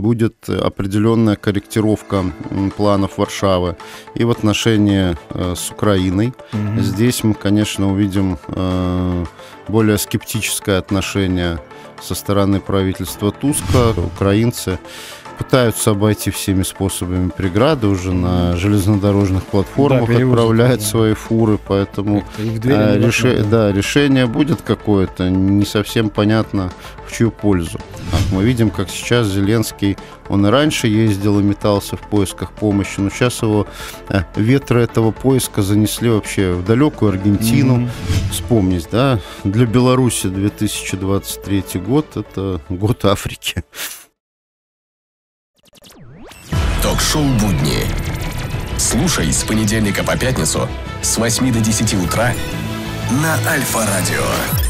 будет определенная корректировка планов Варшавы. И в отношении э, с Украиной угу. здесь мы, конечно, увидим э, более скептическое отношение со стороны правительства Туска. Украинцы пытаются обойти всеми способами преграды уже на железнодорожных платформах, да, отправляют да. свои фуры, поэтому а, э, реши, да, решение будет какое-то, не совсем понятно в чью пользу. Так, мы видим, как сейчас Зеленский, он и раньше ездил и метался в поисках помощи, но сейчас его э, ветры этого поиска занесли вообще в далекую Аргентину. Mm-hmm. Вспомнить, да, для Беларуси 2023 год – это год Африки. Ток-шоу «Будни». Слушай с понедельника по пятницу с 8 до 10 утра на Альфа-радио.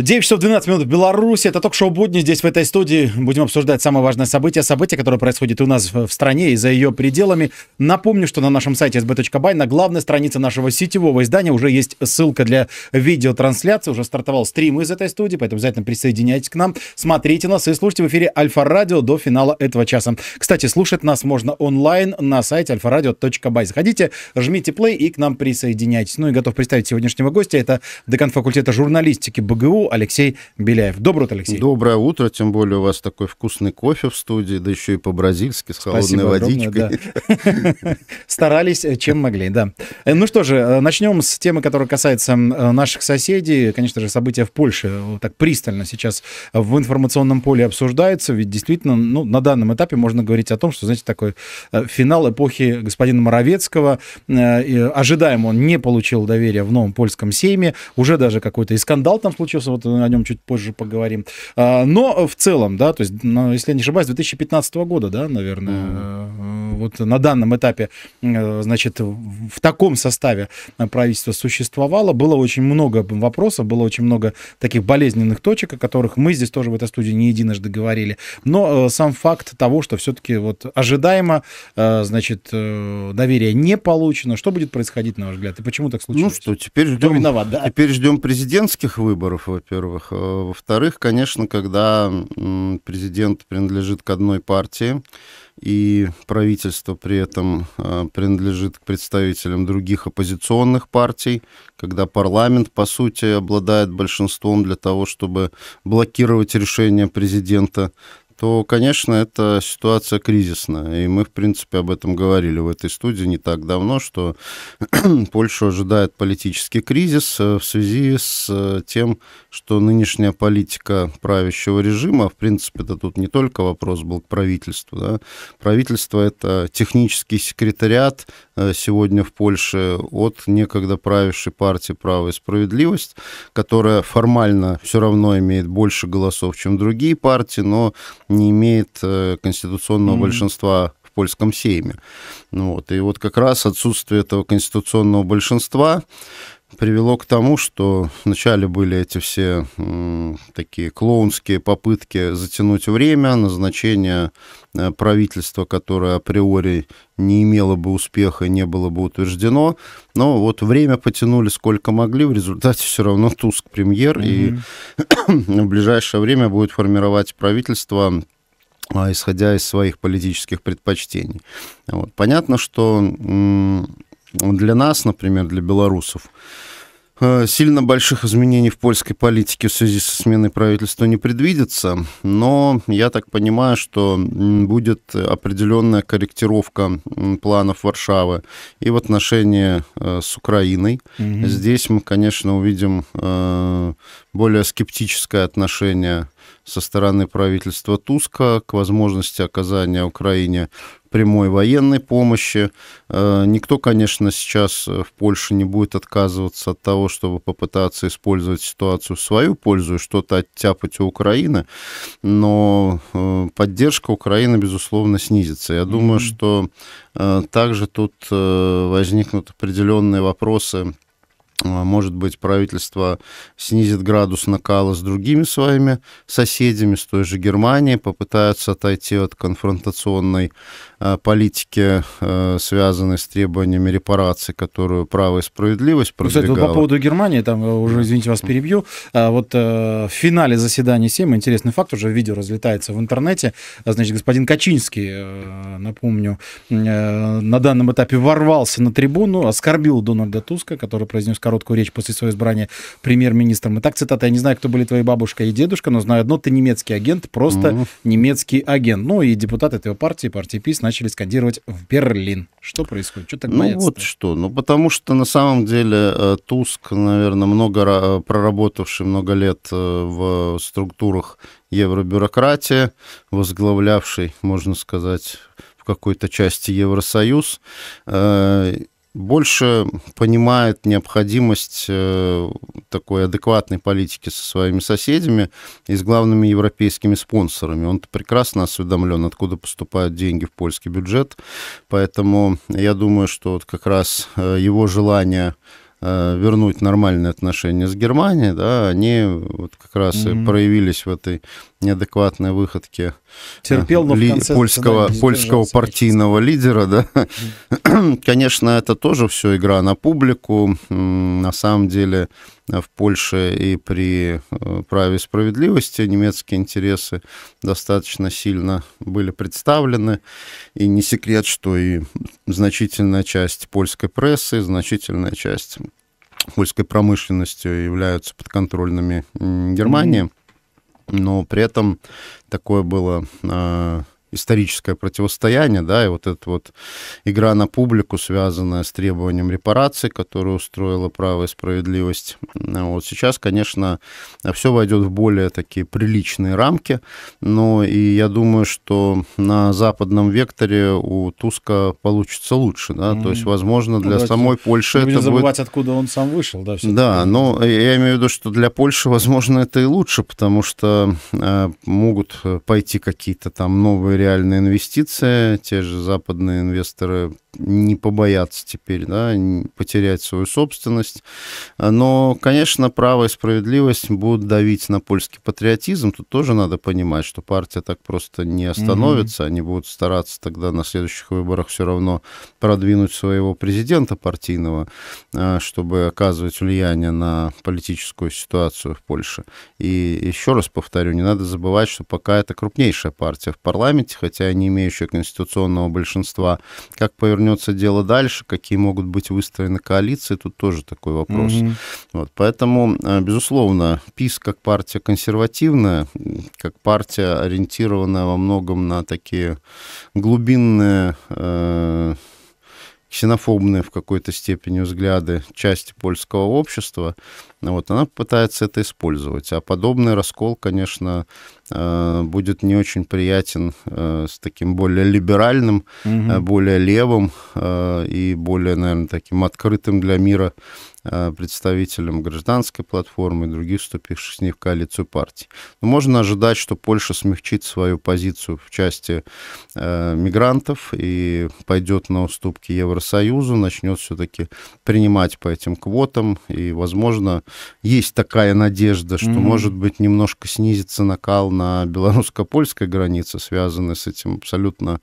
9 часов 12 минут в Беларуси. Это ток-шоу «Будни». Здесь, в этой студии, будем обсуждать самое важное событие. Событие, которое происходит у нас в стране и за ее пределами. Напомню, что на нашем сайте sb.by, на главной странице нашего сетевого издания, уже есть ссылка для видеотрансляции. Уже стартовал стрим из этой студии, поэтому обязательно присоединяйтесь к нам. Смотрите нас и слушайте в эфире Альфа-Радио до финала этого часа. Кстати, слушать нас можно онлайн на сайте alfaradio.by. Заходите, жмите play и к нам присоединяйтесь. Ну и готов представить сегодняшнего гостя. Это декан факультета журналистики БГУ Алексей Беляев. Доброе утро, Алексей. Доброе утро, тем более у вас такой вкусный кофе в студии, да еще и по-бразильски, с холодной Спасибо водичкой. Старались, э, чем могли, да. Э, ну что же, э, начнем с темы, которая касается наших соседей. Конечно же, события в Польше так пристально сейчас в информационном поле обсуждаются, ведь действительно, ну, на данном этапе можно говорить о том, что, знаете, такой финал эпохи господина Моровецкого. Ожидаемо он не получил доверия в новом польском сейме. Уже даже какой-то и скандал там случился вот о нем чуть позже поговорим. А, но в целом, да, то есть, если я не ошибаюсь, 2015 года, да, наверное, mm-hmm. вот на данном этапе, э, значит, в таком составе правительство существовало, было очень много вопросов, было очень много таких болезненных точек, о которых мы здесь тоже в этой студии не единожды говорили. Но э, сам факт того, что все-таки вот ожидаемо, значит, доверие не получено, что будет происходить, на ваш взгляд, и почему так ну случилось? Ну что, теперь ждем, виноват, да? теперь ждем президентских выборов, во-первых. Э, во-вторых, конечно, когда президент принадлежит к одной партии, и правительство при этом э, принадлежит к представителям других оппозиционных партий, когда парламент, по сути, обладает большинством для того, чтобы блокировать решение президента, то, конечно, это ситуация кризисная. И мы, в принципе, об этом говорили в этой студии не так давно, что Польша ожидает политический кризис э, в связи с э, тем, что нынешняя политика правящего режима, в принципе, это тут не только вопрос был к правительству. Да? Правительство — это технический секретариат э, сегодня в Польше от некогда правящей партии «Право и справедливость», которая формально все равно имеет больше голосов, чем другие партии, но не имеет э, конституционного mm-hmm. большинства в польском сейме. Ну вот. И вот как раз отсутствие этого конституционного большинства привело к тому, что вначале были эти все такие клоунские попытки затянуть время, назначение э, правительства, которое априори не имело бы успеха, и не было бы утверждено. Но вот время потянули сколько могли, в результате все равно Туск премьер, mm-hmm. и в ближайшее время будет формировать правительство а, исходя из своих политических предпочтений. Вот. Понятно, что для нас, например, для белорусов, э, Сильно больших изменений в польской политике в связи со сменой правительства не предвидится, но я так понимаю, что будет определенная корректировка планов Варшавы и в отношении э, с Украиной. Угу. Здесь мы, конечно, увидим э, более скептическое отношение со стороны правительства Туска к возможности оказания Украине прямой военной помощи. Э, никто, конечно, сейчас в Польше не будет отказываться от того, чтобы попытаться использовать ситуацию в свою пользу и что-то оттяпать у Украины, но э, поддержка Украины, безусловно, снизится. Я думаю, mm-hmm. что э, также тут возникнут определенные вопросы а, может быть, правительство снизит градус накала с другими своими соседями, с той же Германией, попытается отойти от конфронтационной а, политики, а, связанной с требованиями репараций, которую право и справедливость продвигало. Кстати, вот по поводу Германии, там э, уже, извините, вас перебью, вот э, в финале заседания Сейма, интересный факт, уже видео разлетается в интернете, значит, господин Качинский, э, напомню, на данном этапе ворвался на трибуну, оскорбил Дональда Туска, который произнес короткую речь после своего избрания премьер-министром. И так цитата, я не знаю, кто были твои бабушка и дедушка, но знаю одно, ты немецкий агент, просто mm-hmm. немецкий агент. Ну и депутаты этой партии, партии ПИС, начали скандировать в Берлин. Что происходит? Что так ну, Ну вот что, ну потому что на самом деле э, Туск, наверное, много проработавший много лет э, в структурах евробюрократии, возглавлявший, можно сказать, в какой-то части Евросоюз, э, больше понимает необходимость э, такой адекватной политики со своими соседями и с главными европейскими спонсорами. Он прекрасно осведомлен, откуда поступают деньги в польский бюджет. Поэтому я думаю, что вот как раз э, его желание э, вернуть нормальные отношения с Германией, да, они вот как раз mm-hmm. и проявились в этой неадекватной выходке терпел, но Ли, конце польского, польского партийного лидера, да. Конечно, это тоже все игра на публику. На самом деле в Польше и при э, праве и справедливости немецкие интересы достаточно сильно были представлены. И не секрет, что и значительная часть польской прессы, значительная часть польской промышленностью являются подконтрольными Германии. Mm-hmm но при этом такое было а, историческое противостояние, да, и вот эта вот игра на публику, связанная с требованием репараций, которую устроила право и справедливость. Вот сейчас, конечно, все войдет в более такие приличные рамки, но и я думаю, что на западном векторе у Туска получится лучше, да, mm-hmm. то есть, возможно, ну, для ну, самой Польши это забывать, будет... откуда он сам вышел, да, Да, но я имею в виду, что для Польши, возможно, это и лучше, потому что э, могут пойти какие-то там новые реальная инвестиция. Те же западные инвесторы не побояться теперь, да, потерять свою собственность. Но, конечно, право и справедливость будут давить на польский патриотизм. Тут тоже надо понимать, что партия так просто не остановится. Mm-hmm. Они будут стараться тогда на следующих выборах все равно продвинуть своего президента партийного, а, чтобы оказывать влияние на политическую ситуацию в Польше. И еще раз повторю, не надо забывать, что пока это крупнейшая партия в парламенте, хотя не имеющая конституционного большинства, как повернуть развернется дело дальше, какие могут быть выставлены коалиции, тут тоже такой вопрос. Угу. Вот, поэтому, э, безусловно, ПИС как партия консервативная, как партия ориентированная во многом на такие глубинные... Э, ксенофобные в какой-то степени взгляды части польского общества, ну вот, она пытается это использовать. А подобный раскол, конечно, э, будет не очень приятен э, с таким более либеральным, угу. более левым и более, наверное, таким открытым для мира представителям гражданской платформы и других вступивших с ней в коалицию партий. Но можно ожидать, что Польша смягчит свою позицию в части э, мигрантов и пойдет на уступки Евросоюзу, начнет все-таки принимать по этим квотам и, возможно, есть такая надежда, что, mm-hmm. может быть, немножко снизится накал на белорусско-польской границе, связанный с этим абсолютно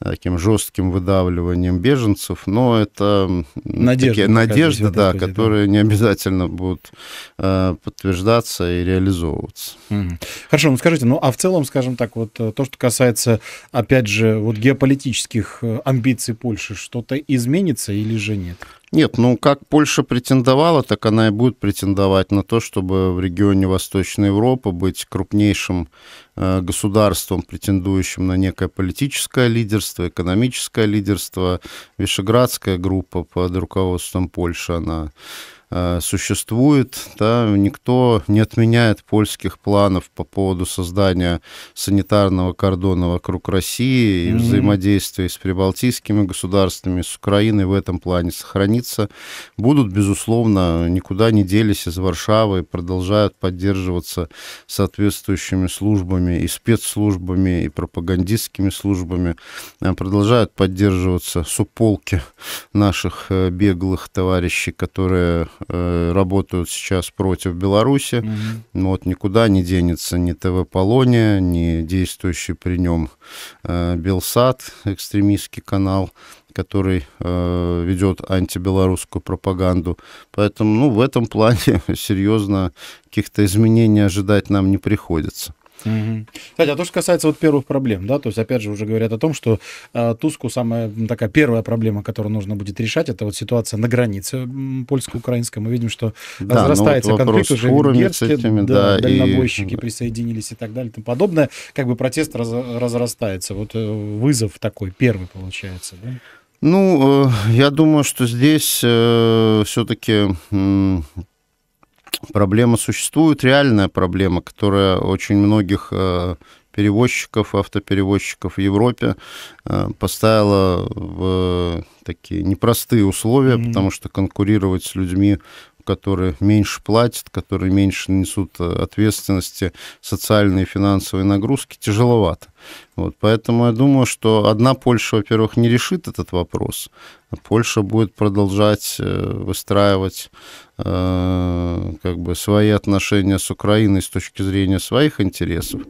э, таким жестким выдавливанием беженцев, но это надежда, такие, надежда да, которые да. не обязательно будут э, подтверждаться и реализовываться. Mm-hmm. Хорошо, ну скажите, ну а в целом, скажем так, вот э, то, что касается, опять же, вот геополитических э, амбиций Польши, что-то изменится или же нет? Нет, ну как Польша претендовала, так она и будет претендовать на то, чтобы в регионе Восточной Европы быть крупнейшим э, государством, претендующим на некое политическое лидерство, экономическое лидерство. Вишеградская группа под руководством Польши, она Э, существует, да, никто не отменяет польских планов по поводу создания санитарного кордона вокруг России и mm-hmm. взаимодействия с прибалтийскими государствами, с Украиной в этом плане сохранится. Будут, безусловно, никуда не делись из Варшавы продолжают поддерживаться соответствующими службами и спецслужбами, и пропагандистскими службами, э, продолжают поддерживаться суполки наших э, беглых товарищей, которые э, работают сейчас против Беларуси. Mm-hmm. Вот никуда не денется ни ТВ Полония, ни действующий при нем э, Белсат, экстремистский канал который э, ведет антибелорусскую пропаганду. Поэтому ну, в этом плане серьезно каких-то изменений ожидать нам не приходится. Угу. Кстати, а то, что касается вот первых проблем, да, то есть, опять же, уже говорят о том, что э, Туску самая такая первая проблема, которую нужно будет решать, это вот ситуация на границе польско-украинской. Мы видим, что да, разрастается ну, вот конфликт уже в Венгерске, этими, да, да, дальнобойщики и... присоединились и так далее и тому подобное. Как бы протест раз, разрастается. Вот э, вызов такой первый получается, да? Ну, э, я думаю, что здесь э, все-таки проблема существует, реальная проблема, которая очень многих э, перевозчиков, автоперевозчиков в Европе э, поставила в такие непростые условия, mm-hmm. потому что конкурировать с людьми которые меньше платят, которые меньше несут э, ответственности, социальные и финансовые нагрузки, тяжеловато. Вот, поэтому я думаю, что одна Польша, во-первых, не решит этот вопрос. А Польша будет продолжать э, выстраивать э, как бы свои отношения с Украиной с точки зрения своих интересов.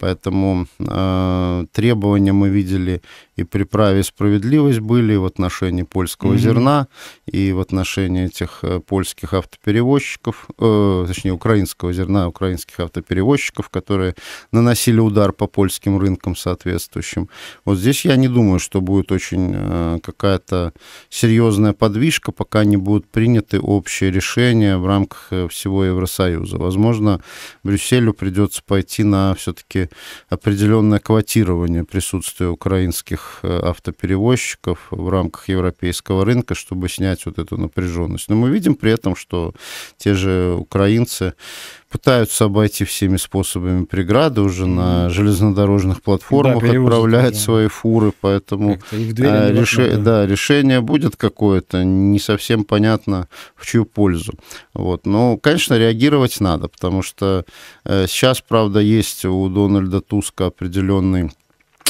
Поэтому э, требования мы видели и при праве справедливость были и в отношении польского mm-hmm. зерна, и в отношении этих э, польских автоперевозчиков, э, точнее, украинского зерна, украинских автоперевозчиков, которые наносили удар по польским рынкам соответствующим. Вот здесь я не думаю, что будет очень э, какая-то серьезная подвижка, пока не будут приняты общие решения в рамках э, всего Евросоюза. Возможно, Брюсселю придется пойти на все-таки определенное квотирование присутствия украинских автоперевозчиков в рамках европейского рынка, чтобы снять вот эту напряженность. Но мы видим при этом, что те же украинцы пытаются обойти всеми способами преграды уже на железнодорожных платформах, да, отправляют да. свои фуры, поэтому а, реш... да. Да, решение будет какое-то, не совсем понятно в чью пользу. Вот. Но, конечно, реагировать надо, потому что э, сейчас, правда, есть у Дональда Туска определенный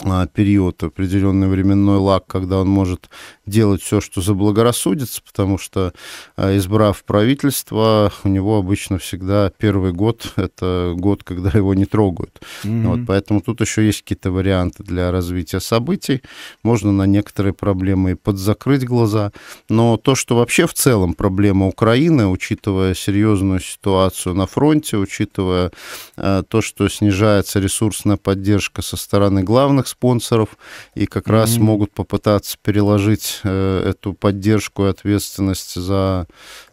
а, период, определенный временной лак, когда он может делать все, что заблагорассудится, потому что, а, избрав правительство, у него обычно всегда первый год — это год, когда его не трогают. Mm-hmm. Вот, поэтому тут еще есть какие-то варианты для развития событий. Можно на некоторые проблемы и подзакрыть глаза. Но то, что вообще в целом проблема Украины, учитывая серьезную ситуацию на фронте, учитывая а, то, что снижается ресурсная поддержка со стороны главных наших спонсоров и как mm-hmm. раз могут попытаться переложить э, эту поддержку и ответственность за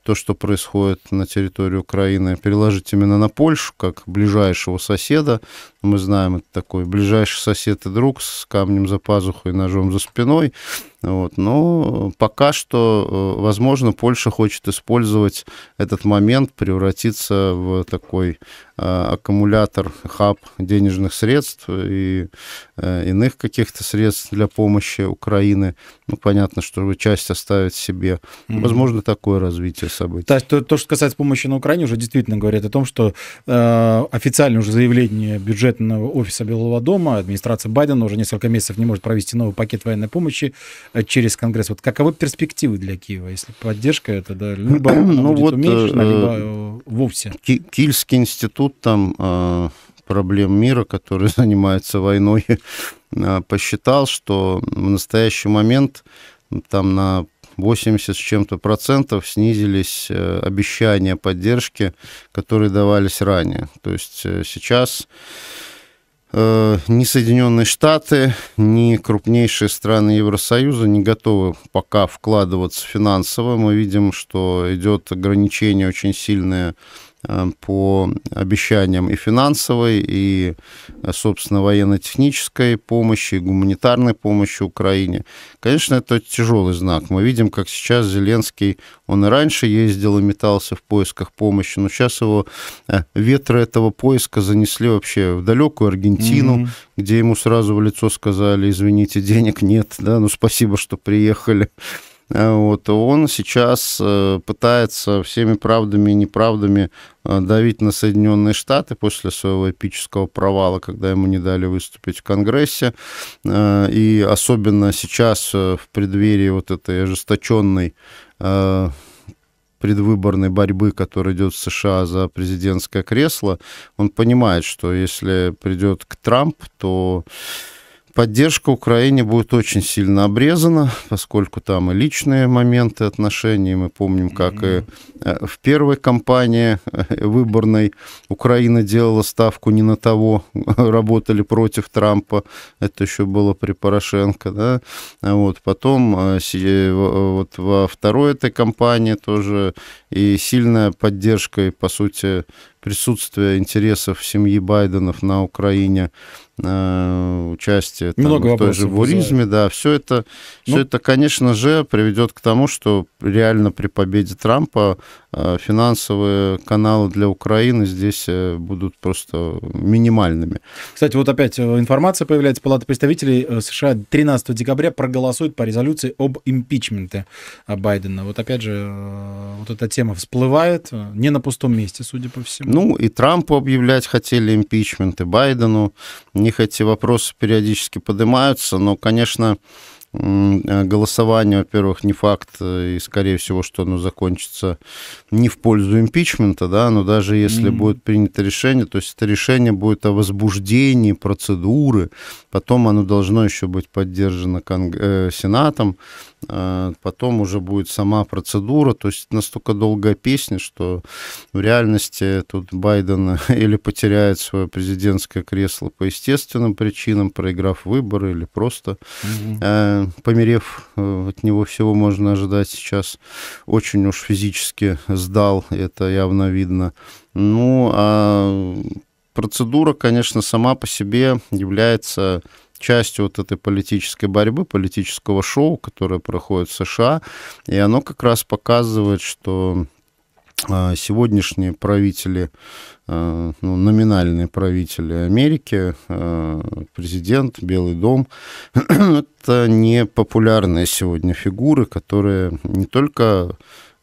то, что происходит на территории Украины, переложить именно на Польшу, как ближайшего соседа. Мы знаем, это такой ближайший сосед и друг с камнем за пазухой и ножом за спиной. Вот. Но э, пока что, э, возможно, Польша хочет использовать этот момент, превратиться в такой э, аккумулятор, хаб денежных средств и иных каких-то средств для помощи Украины. Ну, понятно, что часть оставит себе. Mm-hmm. Возможно, такое развитие событий. Да, то, то, что касается помощи на Украине, уже действительно говорят о том, что э, официально уже заявление бюджетного офиса Белого дома, администрация Байдена уже несколько месяцев не может провести новый пакет военной помощи Э, через Конгресс. Вот каковы перспективы для Киева, если поддержка это, да, либо ну, будет вот, уменьшена, э, либо э, вовсе? Кильский институт там проблем мира, который занимается войной, посчитал, что в настоящий момент там на 80 с чем-то процентов снизились обещания поддержки, которые давались ранее. То есть сейчас э, ни Соединенные Штаты, ни крупнейшие страны Евросоюза не готовы пока вкладываться финансово. Мы видим, что идет ограничение очень сильное Э, по обещаниям и финансовой, и, э, собственно, военно-технической помощи, и гуманитарной помощи Украине. Конечно, это тяжелый знак. Мы видим, как сейчас Зеленский, он и раньше ездил и метался в поисках помощи, но сейчас его э, ветры этого поиска занесли вообще в далекую Аргентину, mm-hmm. где ему сразу в лицо сказали, извините, денег нет, да, ну спасибо, что приехали. Э, вот, он сейчас э, пытается всеми правдами и неправдами э, давить на Соединенные Штаты после своего эпического провала, когда ему не дали выступить в Конгрессе. И особенно сейчас в преддверии вот этой ожесточенной предвыборной борьбы, которая идет в США за президентское кресло, он понимает, что если придет к Трамп, то Поддержка Украине будет очень сильно обрезана, поскольку там и личные моменты отношений. Мы помним, как и э, в первой кампании э, выборной Украина делала ставку не на того, работали против Трампа. Это еще было при Порошенко. Да? Вот. Потом э, вот во второй этой кампании тоже и сильная поддержка, и, по сути, присутствие интересов семьи Байденов на Украине, э, участие там, Много в той же буризме, да, все это, ну, все это, конечно же, приведет к тому, что реально при победе Трампа Э, финансовые каналы для Украины здесь э, будут просто минимальными. Кстати, вот опять э, информация появляется. Палата представителей США 13 декабря проголосует по резолюции об импичменте Байдена. Вот опять же, вот эта тема всплывает не на пустом месте, судя по всему. Ну, и Трампу объявлять хотели импичменты Байдену. У них эти вопросы периодически поднимаются, но, конечно, а, голосование, во-первых, не факт, э, и, скорее всего, что оно закончится не в пользу импичмента, да, но даже если mm-hmm. будет принято решение, то есть это решение будет о возбуждении процедуры, потом оно должно еще быть поддержано э, Сенатом, а, потом уже будет сама процедура, то есть настолько долгая песня, что в реальности тут Байден или потеряет свое президентское кресло по естественным причинам, проиграв выборы, или просто угу. э, померев, э, от него всего можно ожидать сейчас, очень уж физически сдал, это явно видно. Ну, а процедура, конечно, сама по себе является частью вот этой политической борьбы, политического шоу, которое проходит в США, и оно как раз показывает, что а, сегодняшние правители, а, ну, номинальные правители Америки, а, президент, Белый дом, это не популярные сегодня фигуры, которые не только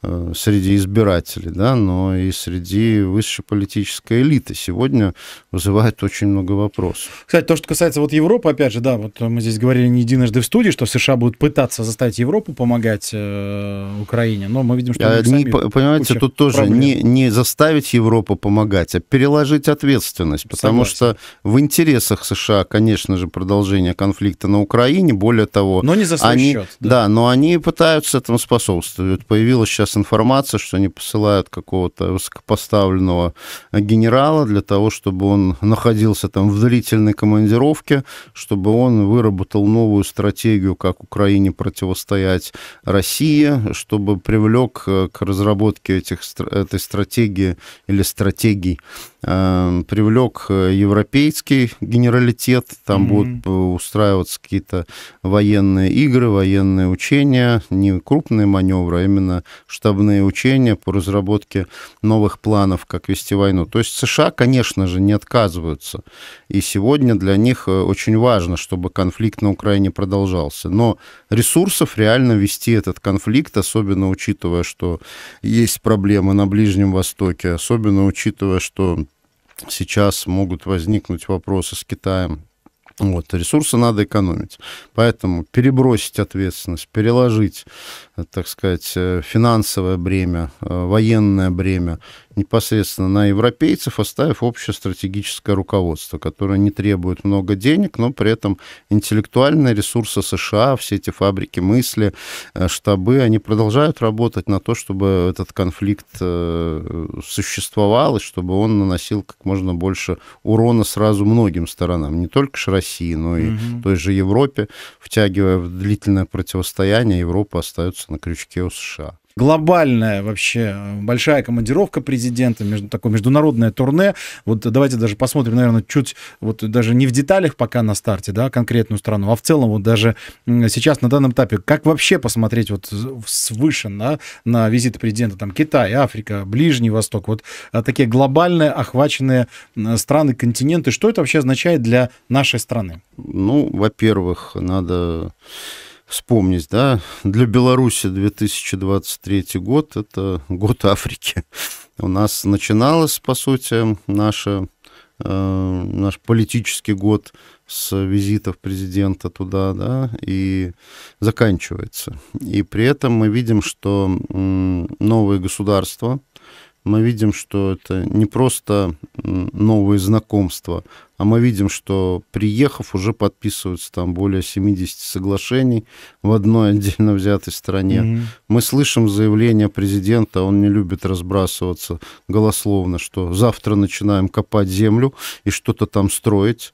Э, среди избирателей, да, но и среди высшей политической элиты сегодня вызывает очень много вопросов. Кстати, то, что касается вот Европы, опять же, да, вот мы здесь говорили не единожды в студии, что США будут пытаться заставить Европу помогать э, Украине, но мы видим, что... они не, понимаете, тут тоже не, не заставить Европу помогать, а переложить ответственность, потому Согласен. что в интересах США, конечно же, продолжение конфликта на Украине, более того... Но не за свой они, счет. Да. да, но они пытаются этому способствовать. Появилось сейчас сейчас информация, что они посылают какого-то высокопоставленного генерала для того, чтобы он находился там в длительной командировке, чтобы он выработал новую стратегию, как Украине противостоять России, чтобы привлек э, к разработке этих, этой стратегии или стратегий Эм, привлек э, европейский генералитет, там mm-hmm. будут э, устраиваться какие-то военные игры, военные учения, не крупные маневры, а именно штабные учения по разработке новых планов, как вести войну. То есть США, конечно же, не отказываются. И сегодня для них э, очень важно, чтобы конфликт на Украине продолжался. Но ресурсов реально вести этот конфликт, особенно учитывая, что есть проблемы на Ближнем Востоке, особенно учитывая, что сейчас могут возникнуть вопросы с Китаем. Вот, ресурсы надо экономить. Поэтому перебросить ответственность, переложить так сказать, э, финансовое бремя, э, военное бремя непосредственно на европейцев, оставив общее стратегическое руководство, которое не требует много денег, но при этом интеллектуальные ресурсы США, все эти фабрики мысли, э, штабы, они продолжают работать на то, чтобы этот конфликт существовал и чтобы он наносил как можно больше урона сразу многим сторонам, не только же России, но и угу. той же Европе, втягивая в длительное противостояние, Европа остается находится на крючке у США. Глобальная вообще э, большая командировка президента, между, такое международное турне. Вот давайте даже посмотрим, наверное, чуть, вот даже не в деталях пока на старте, да, конкретную страну, а в целом вот даже сейчас на данном этапе, как вообще посмотреть вот свыше да, на визит президента, там Китай, Африка, Ближний Восток, вот э, такие глобальные охваченные страны, континенты, что это вообще означает для нашей страны? Ну, во-первых, надо вспомнить, да, для Беларуси 2023 год – это год Африки. У нас начиналось, по сути, наше, э, наш политический год с визитов президента туда, да, и заканчивается. И при этом мы видим, что новые государства – мы видим, что это не просто новые знакомства, а мы видим, что приехав уже подписываются там более 70 соглашений в одной отдельно взятой стране. Mm-hmm. Мы слышим заявление президента, он не любит разбрасываться голословно, что завтра начинаем копать землю и что-то там строить.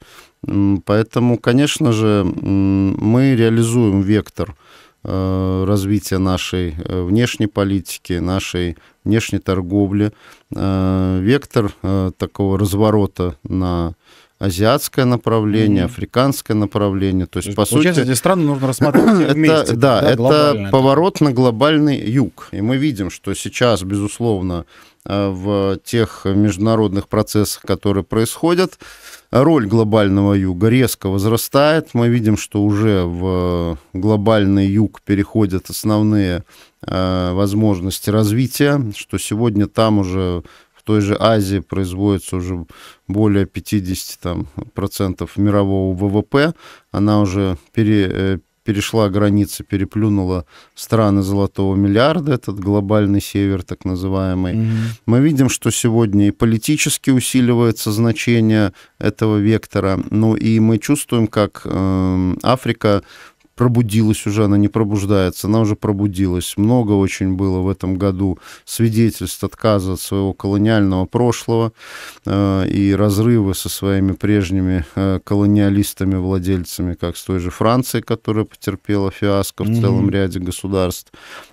Поэтому, конечно же, мы реализуем вектор – Э, развития нашей э, внешней политики, нашей внешней торговли. Э, вектор такого разворота на азиатское направление, mm-hmm. африканское направление. То есть, То по сути... эти страны нужно рассматривать это, Да, да это поворот на глобальный юг. И мы видим, что сейчас, безусловно, в тех международных процессах, которые происходят, роль глобального юга резко возрастает. Мы видим, что уже в глобальный юг переходят основные э, возможности развития, что сегодня там уже в той же Азии производится уже более 50% там, процентов мирового ВВП. Она уже пере, э, перешла границы, переплюнула страны золотого миллиарда, этот глобальный север так называемый. Mm-hmm. Мы видим, что сегодня и политически усиливается значение этого вектора, ну и мы чувствуем, как э, Африка пробудилась уже, она не пробуждается, она уже пробудилась. Много очень было в этом году свидетельств отказа от своего колониального прошлого э, и разрывы со своими прежними э, колониалистами-владельцами, как с той же Франции, которая потерпела фиаско в mm-hmm. целом ряде государств,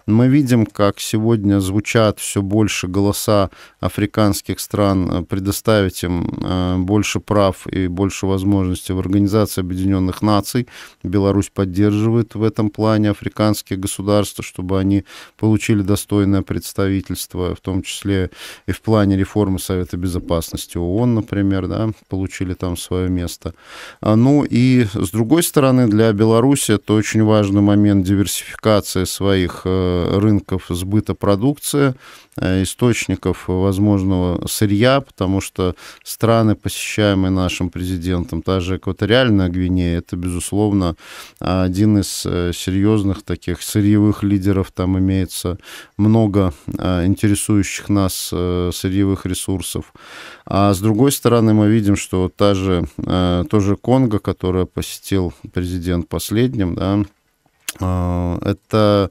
мы видим, как сегодня звучат все больше голоса африканских стран э, предоставить им э, больше прав и больше возможностей в Организации Объединенных Наций. Беларусь поддерживает в этом плане африканские государства, чтобы они получили достойное представительство, в том числе и в плане реформы Совета Безопасности ООН, например, да, получили там свое место. А, ну и с другой стороны, для Беларуси это очень важный момент диверсификации своих э, рынков сбыта продукции, э, источников возможного сырья, потому что страны, посещаемые нашим президентом, та же экваториальная Гвинея, это, безусловно, один из э, серьезных таких сырьевых лидеров. Там имеется много э, интересующих нас сырьевых ресурсов. А с другой стороны, мы видим, что та же, тоже Конго, которая посетил президент последним, да, это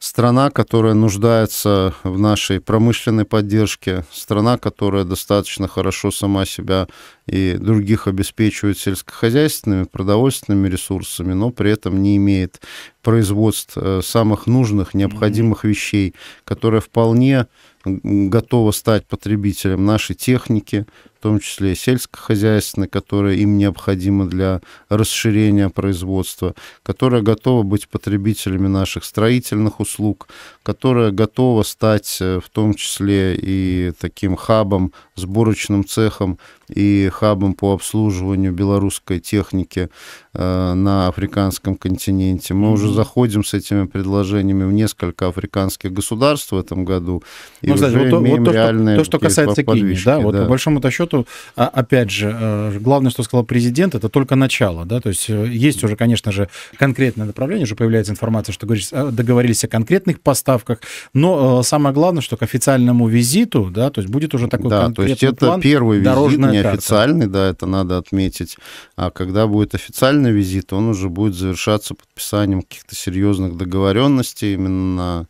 страна, которая нуждается в нашей промышленной поддержке, страна, которая достаточно хорошо сама себя и других обеспечивает сельскохозяйственными, продовольственными ресурсами, но при этом не имеет производств э, самых нужных, необходимых mm-hmm. вещей, которые вполне готова стать потребителем нашей техники, в том числе и сельскохозяйственной, которая им необходима для расширения производства, которая готова быть потребителями наших строительных условий, услуг, которая готова стать э, в том числе и таким хабом, сборочным цехом и хабом по обслуживанию белорусской техники э, на африканском континенте. Мы уже заходим с этими предложениями в несколько африканских государств в этом году. И ну, кстати, вот, вот то, что, то, что касается Кении, да, да, по большому-то счету, а, опять же, э, главное, что сказал президент, это только начало, да, то есть э, есть уже, конечно же, конкретное направление, уже появляется информация, что договорились о конкретных поставках, но самое главное, что к официальному визиту, да, то есть будет уже такой да, конкретный то есть это план, первый визит, дорожная неофициальный, да, это надо отметить. А когда будет официальный визит, он уже будет завершаться подписанием каких-то серьезных договоренностей именно на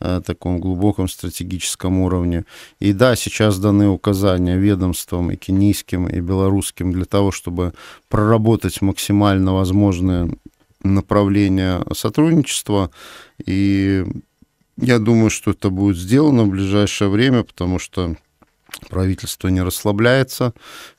э, таком глубоком стратегическом уровне. И да, сейчас даны указания ведомствам и кенийским, и белорусским для того, чтобы проработать максимально возможные направления сотрудничества. И я думаю, что это будет сделано в ближайшее время, потому что правительство не расслабляется,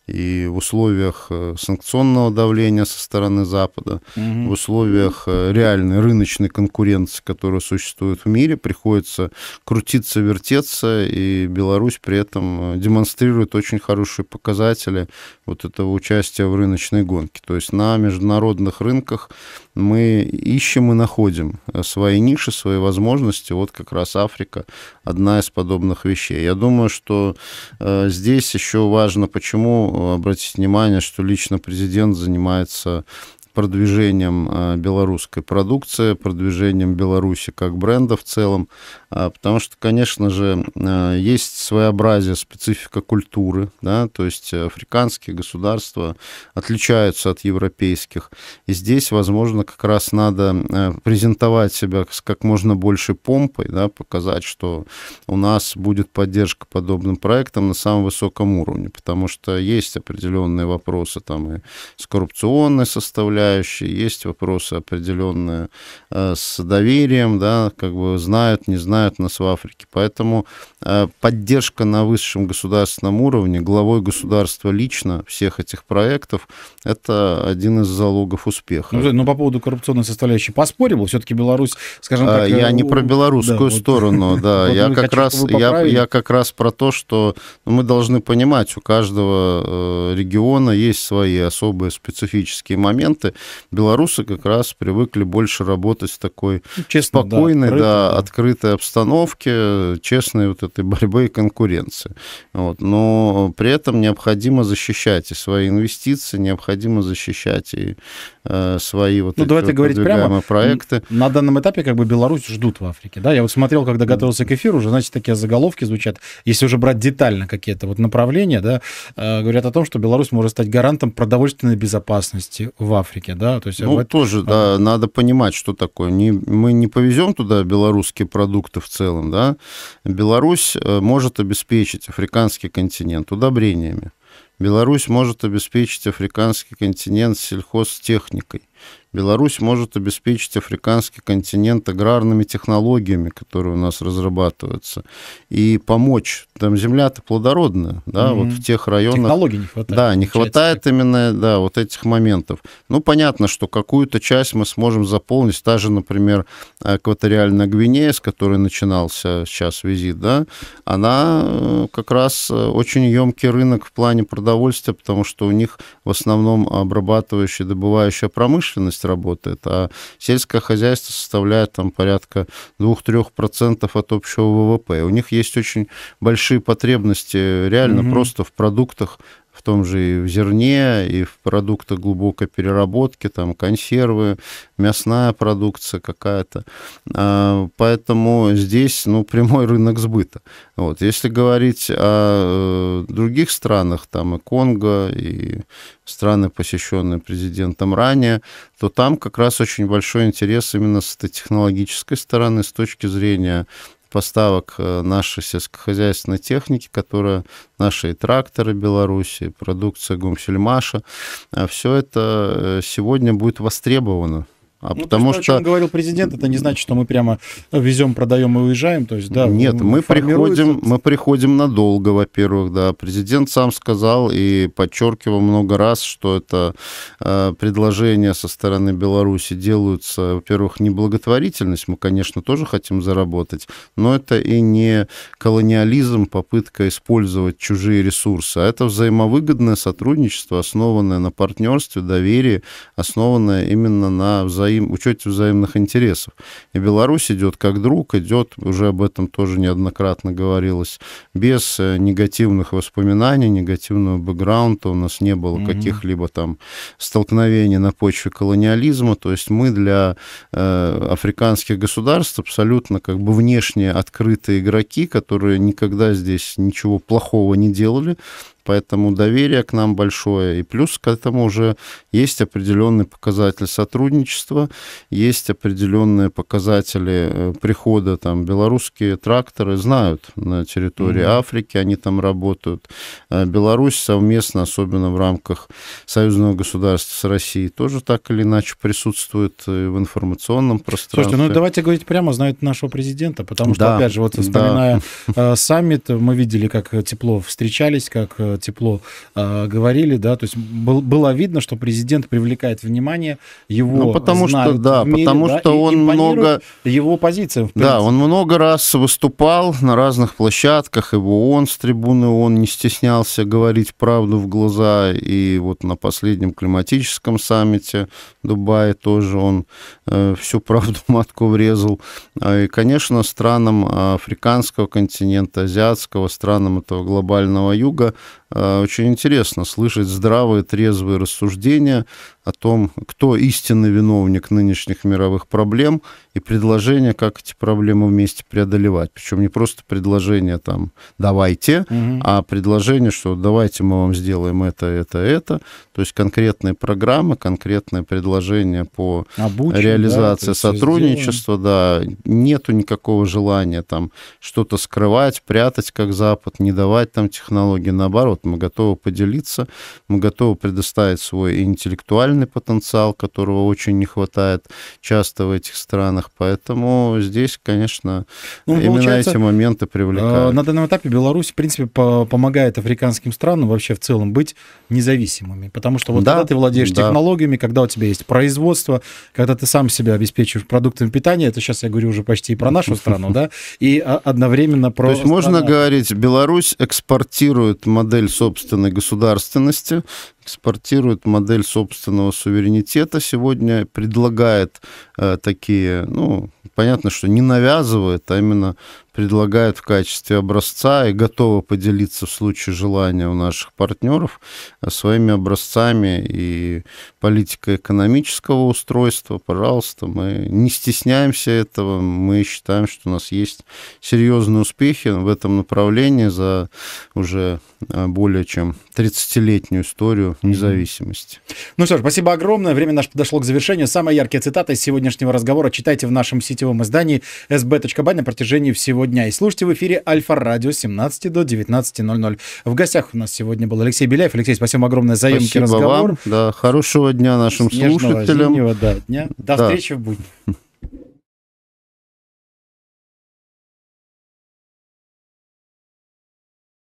и в условиях э, санкционного давления со стороны Запада, угу. в условиях э, реальной рыночной конкуренции, которая существует в мире, приходится крутиться, вертеться, и Беларусь при этом э, демонстрирует очень хорошие показатели вот этого участия в рыночной гонке. То есть на международных рынках мы ищем и находим свои ниши, свои возможности. Вот как раз Африка одна из подобных вещей. Я думаю, что здесь еще важно, почему обратить внимание, что лично президент занимается продвижением э, белорусской продукции, продвижением Беларуси как бренда в целом, а, потому что, конечно же, э, есть своеобразие, специфика культуры, да, то есть африканские государства отличаются от европейских, и здесь, возможно, как раз надо э, презентовать себя с как можно большей помпой, да, показать, что у нас будет поддержка подобным проектам на самом высоком уровне, потому что есть определенные вопросы там и с коррупционной составляющей, составляющие, есть вопросы определенные э, с доверием, да, как бы знают, не знают нас в Африке. Поэтому э, поддержка на высшем государственном уровне, главой государства лично всех этих проектов, это один из залогов успеха. Ну, но ну, по поводу коррупционной составляющей поспорил, все-таки Беларусь, скажем э, так... Я не про белорусскую да, сторону, вот, да, я как, раз, я, я как раз про то, что ну, мы должны понимать, у каждого региона есть свои особые специфические моменты, белорусы как раз привыкли больше работать в такой ну, Честно, спокойной, да, открытой, да. открытой обстановке, честной вот этой борьбы и конкуренции. Вот. Но при этом необходимо защищать и свои инвестиции, необходимо защищать и э, свои вот ну, эти давайте вот говорить прямо, проекты. На данном этапе как бы Беларусь ждут в Африке, да? Я вот смотрел, когда готовился к эфиру, уже, значит, такие заголовки звучат. Если уже брать детально какие-то вот направления, да, э, говорят о том, что Беларусь может стать гарантом продовольственной безопасности в Африке. Африке, да? То есть, ну, это... тоже, а, да, надо понимать, что такое. Не, мы не повезем туда белорусские продукты в целом, да? Беларусь э, может обеспечить африканский континент удобрениями. Беларусь может обеспечить африканский континент сельхозтехникой. Беларусь может обеспечить африканский континент аграрными технологиями, которые у нас разрабатываются, и помочь. Там земля-то плодородная, да, mm-hmm. вот в тех районах. Технологий не хватает. Да, не хватает так. именно, да, вот этих моментов. Ну, понятно, что какую-то часть мы сможем заполнить. Та же, например, экваториальная Гвинея, с которой начинался сейчас визит, да, она э, как раз э, очень емкий рынок в плане продовольствия, потому что у них в основном обрабатывающая, добывающая промышленность, промышленность работает, а сельское хозяйство составляет там порядка 2-3% от общего ВВП. У них есть очень большие потребности реально угу. просто в продуктах том же и в зерне, и в продуктах глубокой переработки, там консервы, мясная продукция какая-то. А, поэтому здесь ну, прямой рынок сбыта. Вот. Если говорить о э, других странах, там и Конго, и страны, посещенные президентом ранее, то там как раз очень большой интерес именно с этой технологической стороны, с точки зрения поставок э, нашей сельскохозяйственной техники, которая наши тракторы Беларуси, продукция Гумсельмаша, а все это э, сегодня будет востребовано а ну, потому то, что, что... О чем говорил президент, это не значит, что мы прямо везем, продаем и уезжаем. То есть, да, Нет, мы приходим, мы приходим надолго, во-первых, да. Президент сам сказал и подчеркивал много раз, что это э, предложения со стороны Беларуси делаются, во-первых, не благотворительность, мы, конечно, тоже хотим заработать, но это и не колониализм, попытка использовать чужие ресурсы, а это взаимовыгодное сотрудничество, основанное на партнерстве, доверии, основанное именно на взаимодействии взаим... учете взаимных интересов. И Беларусь идет как друг, идет, уже об этом тоже неоднократно говорилось, без э, негативных воспоминаний, негативного бэкграунда. У нас не было mm-hmm. каких-либо там столкновений на почве колониализма. То есть мы для э, африканских государств абсолютно как бы внешне открытые игроки, которые никогда здесь ничего плохого не делали, поэтому доверие к нам большое. И плюс к этому уже есть определенный показатель сотрудничества, есть определенные показатели э, прихода. Там белорусские тракторы знают на территории mm-hmm. Африки, они там работают. Э, Беларусь совместно, особенно в рамках союзного государства с Россией, тоже так или иначе присутствует э, в информационном пространстве. Слушайте, ну давайте говорить прямо, знают нашего президента, потому что, опять же, вот вспоминая да. саммит, мы видели, как тепло встречались, как тепло э, говорили, да, то есть был, было видно, что президент привлекает внимание, его ну, потому знают что, да, мире, потому да, что и он много... Его позиция, Да, он много раз выступал на разных площадках, и в ООН с трибуны он не стеснялся говорить правду в глаза, и вот на последнем климатическом саммите Дубая тоже он э, всю правду матку врезал. А, и, конечно, странам а, африканского континента, азиатского, странам этого глобального юга Э, очень интересно слышать здравые, трезвые рассуждения о том, кто истинный виновник нынешних мировых проблем и предложения как эти проблемы вместе преодолевать. Причем не просто предложение там «давайте», угу. а предложение, что «давайте мы вам сделаем это, это, это». То есть конкретные программы, конкретные предложения по Обучим, реализации да, сотрудничества. Да, нету никакого желания там что-то скрывать, прятать, как Запад, не давать там технологии. Наоборот, мы готовы поделиться, мы готовы предоставить свой интеллектуальный интеллектуальный потенциал, которого очень не хватает часто в этих странах. Поэтому здесь, конечно, ну, именно эти моменты э, привлекают. На данном этапе Беларусь, в принципе, помогает африканским странам вообще в целом быть независимыми. Потому что вот да, когда ты владеешь да. технологиями, когда у тебя есть производство, когда ты сам себя обеспечиваешь продуктами питания, это сейчас я говорю уже почти и про нашу страну, да, и а, одновременно про... То есть можно говорить, Беларусь экспортирует модель собственной государственности, экспортирует модель собственного суверенитета сегодня, предлагает э, такие, ну, понятно, что не навязывает, а именно предлагают в качестве образца и готовы поделиться в случае желания у наших партнеров а, своими образцами и политико-экономического устройства. Пожалуйста, мы не стесняемся этого, мы считаем, что у нас есть серьезные успехи в этом направлении за уже а, более чем 30-летнюю историю независимости. Ну что ж, спасибо огромное. Время наше подошло к завершению. Самая яркая цитата из сегодняшнего разговора читайте в нашем сетевом издании sb.by на протяжении всего дня и слушайте в эфире Альфа-радио 17 до 19.00. В гостях у нас сегодня был Алексей Беляев. Алексей, спасибо огромное за емкий разговор. Вам. Да, хорошего дня нашим Снежного, слушателям. Зимнего, да, дня. До да. встречи в будни.